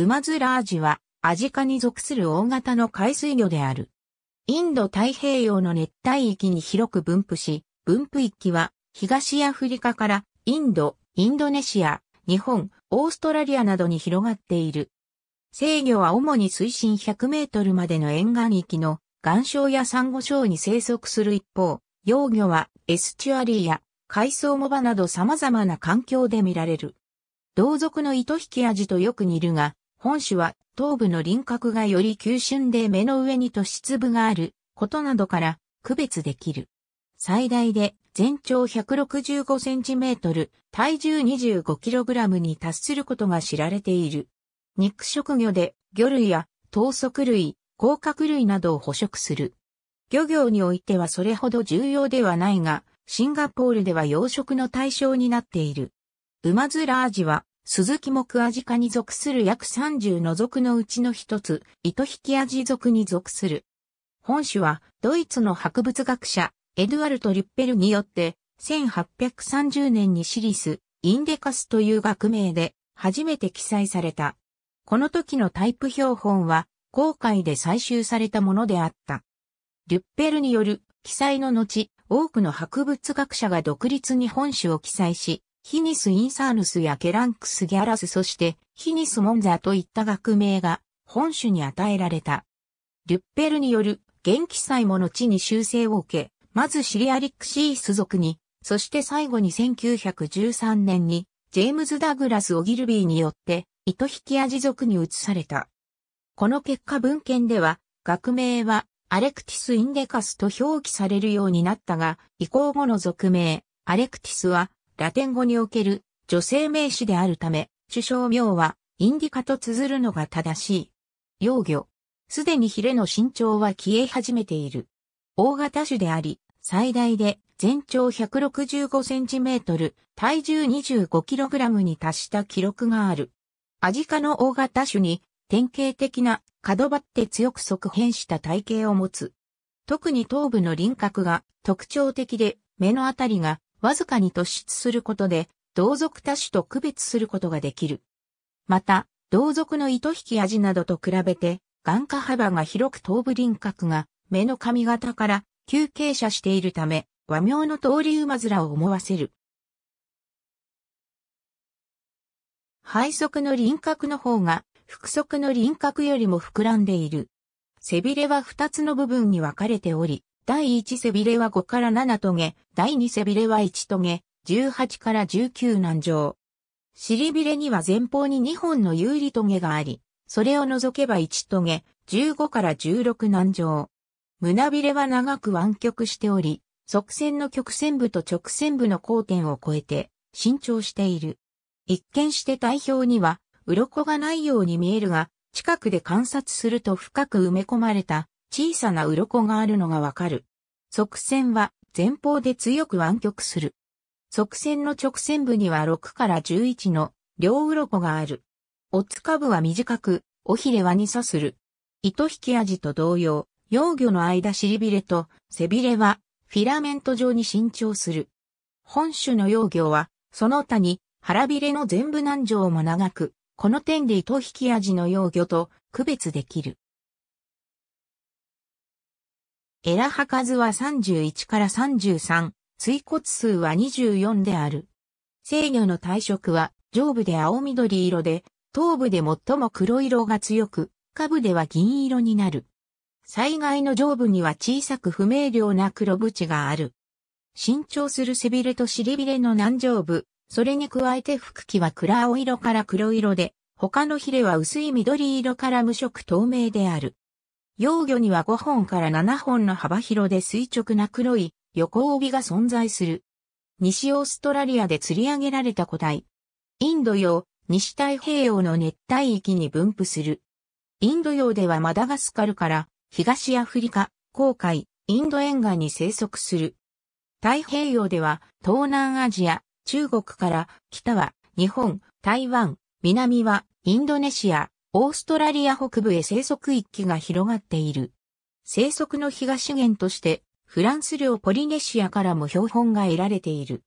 ウマヅラアジはアジカに属する大型の海水魚である。インド太平洋の熱帯域に広く分布し、分布域は東アフリカからインド、インドネシア、日本、オーストラリアなどに広がっている。生魚は主に水深100メートルまでの沿岸域の岩礁やンゴ礁に生息する一方、幼魚はエスチュアリーや海藻藻場など様々な環境で見られる。同族の糸引きアジとよく似るが、本種は頭部の輪郭がより急峻で目の上に突出部があることなどから区別できる。最大で全長 165cm、体重 25kg に達することが知られている。肉食魚で魚類や糖足類、甲殻類などを捕食する。漁業においてはそれほど重要ではないが、シンガポールでは養殖の対象になっている。ウマラアジは鈴木木アジ科に属する約30の属のうちの一つ、糸引きアジ属に属する。本種は、ドイツの博物学者、エドワルト・リュッペルによって、1830年にシリス、インデカスという学名で、初めて記載された。この時のタイプ標本は、航海で採集されたものであった。リュッペルによる記載の後、多くの博物学者が独立に本種を記載し、ヒニス・インサーヌスやケランクス・ギャラスそしてヒニス・モンザといった学名が本種に与えられた。リュッペルによる元気祭もの地に修正を受け、まずシリアリックシース族に、そして最後に1913年にジェームズ・ダグラス・オギルビーによって糸引き味族に移された。この結果文献では学名はアレクティス・インデカスと表記されるようになったが、移行後の俗名、アレクティスはラテン語における女性名詞であるため、首相名はインディカと綴るのが正しい。幼魚。すでにヒレの身長は消え始めている。大型種であり、最大で全長1 6 5トル、体重2 5ラムに達した記録がある。アジ科の大型種に典型的な角張って強く側変した体型を持つ。特に頭部の輪郭が特徴的で目のあたりがわずかに突出することで、同族他種と区別することができる。また、同族の糸引き味などと比べて、眼下幅が広く頭部輪郭が、目の髪型から急傾斜しているため、和名の通り馬面を思わせる。背側の輪郭の方が、腹側の輪郭よりも膨らんでいる。背びれは二つの部分に分かれており、第1背びれは5から7トゲ、第2背びれは1トゲ、18から19難上。尻びれには前方に2本の有利トゲがあり、それを除けば1トゲ、15から16難上。胸びれは長く湾曲しており、側線の曲線部と直線部の交点を超えて、伸長している。一見して体表には、鱗がないように見えるが、近くで観察すると深く埋め込まれた小さな鱗があるのがわかる。側線は前方で強く湾曲する。側線の直線部には6から11の両鱗がある。おつか部は短く、尾ひれは2差する。糸引き味と同様、幼魚の間尻びれと背びれはフィラメント状に伸長する。本種の幼魚は、その他に腹びれの全部何条も長く、この点で糸引き味の幼魚と区別できる。エラハ数は31から33、椎骨数は24である。制御の体色は上部で青緑色で、頭部で最も黒色が強く、下部では銀色になる。災害の上部には小さく不明瞭な黒縁がある。伸長する背びれと尻びれの南上部、それに加えて腹器は暗青色から黒色で、他のヒレは薄い緑色から無色透明である。幼魚には5本から7本の幅広で垂直な黒い横帯が存在する。西オーストラリアで釣り上げられた個体。インド洋、西太平洋の熱帯域に分布する。インド洋ではマダガスカルから東アフリカ、航海、インド沿岸に生息する。太平洋では東南アジア、中国から北は日本、台湾、南はインドネシア、オーストラリア北部へ生息域が広がっている。生息の東源として、フランス領ポリネシアからも標本が得られている。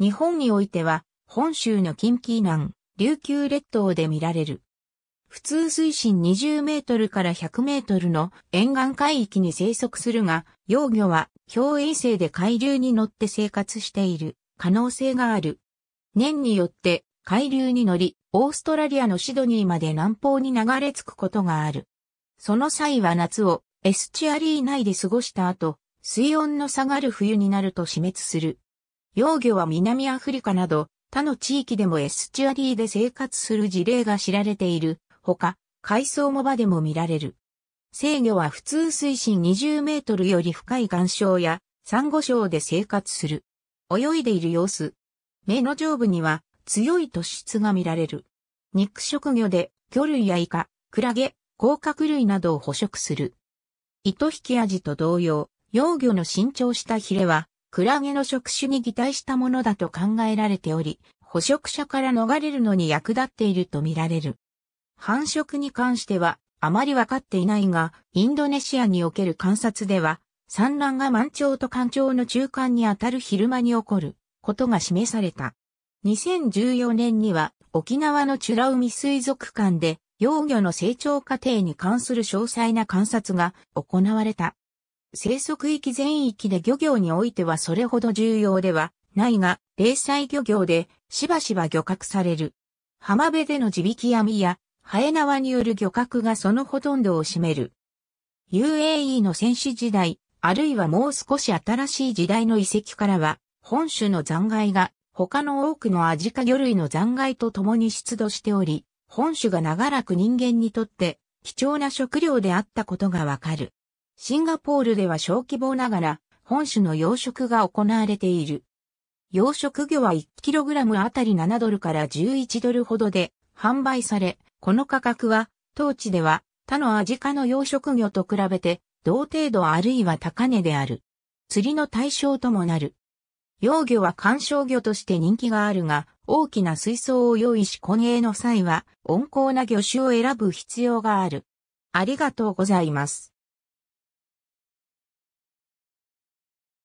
日本においては、本州の近畿南、琉球列島で見られる。普通水深20メートルから100メートルの沿岸海域に生息するが、幼魚は氷衛星で海流に乗って生活している可能性がある。年によって海流に乗り、オーストラリアのシドニーまで南方に流れ着くことがある。その際は夏をエスチュアリー内で過ごした後、水温の下がる冬になると死滅する。幼魚は南アフリカなど他の地域でもエスチュアリーで生活する事例が知られているほか、海藻藻場でも見られる。制御は普通水深20メートルより深い岩礁やンゴ礁で生活する。泳いでいる様子。目の上部には強い突出が見られる。肉食魚で魚類やイカ、クラゲ、甲殻類などを捕食する。糸引き味と同様、幼魚の伸長したヒレは、クラゲの触手に擬態したものだと考えられており、捕食者から逃れるのに役立っていると見られる。繁殖に関しては、あまりわかっていないが、インドネシアにおける観察では、産卵が満潮と干潮の中間にあたる昼間に起こることが示された。2014年には沖縄の美ら海水族館で幼魚の成長過程に関する詳細な観察が行われた。生息域全域で漁業においてはそれほど重要ではないが、零細漁業でしばしば漁獲される。浜辺での地引き網やハエ縄による漁獲がそのほとんどを占める。UAE の戦士時代、あるいはもう少し新しい時代の遺跡からは、本種の残骸が他の多くのアジカ魚類の残骸と共に出土しており、本種が長らく人間にとって貴重な食料であったことがわかる。シンガポールでは小規模ながら本種の養殖が行われている。養殖魚は 1kg あたり7ドルから11ドルほどで販売され、この価格は当地では他のアジカの養殖魚と比べて同程度あるいは高値である。釣りの対象ともなる。幼魚は観賞魚として人気があるが、大きな水槽を用意し混泳の際は、温厚な魚種を選ぶ必要がある。ありがとうございます。